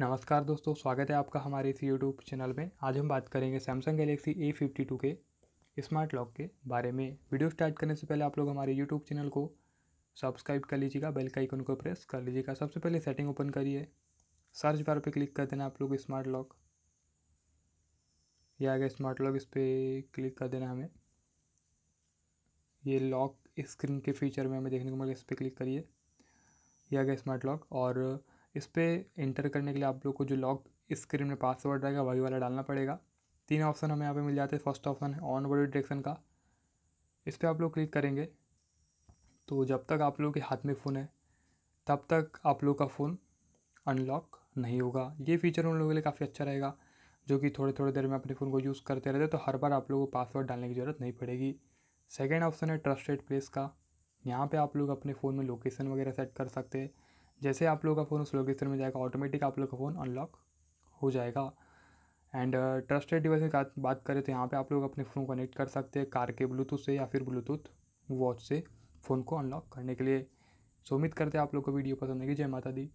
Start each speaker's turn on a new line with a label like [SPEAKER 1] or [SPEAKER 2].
[SPEAKER 1] नमस्कार दोस्तों स्वागत है आपका हमारे इस यूट्यूब चैनल में आज हम बात करेंगे Samsung Galaxy A fifty two के स्मार्ट लॉक के बारे में वीडियो स्टार्ट करने से पहले आप लोग हमारे यूट्यूब चैनल को सब्सक्राइब कर लीजिएगा बेल का आइकन को प्रेस कर लीजिएगा सबसे पहले सेटिंग ओपन करिए सर्च बार पर क्लिक कर देना आप लोग स्मार्ट लॉक यह आ गया स्मार्ट लॉक इस पर क्लिक कर देना हमें ये लॉक स्क्रीन के फीचर में हमें देखने को मिलेगा इस पर क्लिक करिए यह आ गया स्मार्ट लॉक और इस पर इंटर करने के लिए आप लोग को जो लॉक स्क्रीन में पासवर्ड रहेगा वही वाला डालना पड़ेगा तीन ऑप्शन हमें यहाँ पे मिल जाते हैं फर्स्ट ऑप्शन है ऑन वर्ड डिरेक्शन का इस पर आप लोग क्लिक करेंगे तो जब तक आप लोग के हाथ में फ़ोन है तब तक आप लोग का फ़ोन अनलॉक नहीं होगा ये फीचर उन लोगों के लिए काफ़ी अच्छा रहेगा जो कि थोड़े थोड़े देर में अपने फ़ोन को यूज़ करते रहते तो हर बार आप लोगों को पासवर्ड डालने की ज़रूरत नहीं पड़ेगी सेकेंड ऑप्शन है ट्रस्टेड प्लेस का यहाँ पर आप लोग अपने फ़ोन में लोकेशन वगैरह सेट कर सकते हैं जैसे आप लोगों का फ़ोन उस लोकेशन में जाएगा ऑटोमेटिक आप लोग का फ़ोन अनलॉक हो जाएगा एंड ट्रस्टेड डिवाइस की बात करें तो यहाँ पे आप लोग अपने फ़ोन कनेक्ट कर सकते हैं कार के ब्लूटूथ से या फिर ब्लूटूथ वॉच से फ़ोन को अनलॉक करने के लिए सो उम्मीद करते हैं आप लोग को वीडियो पसंद आएगी जय माता दी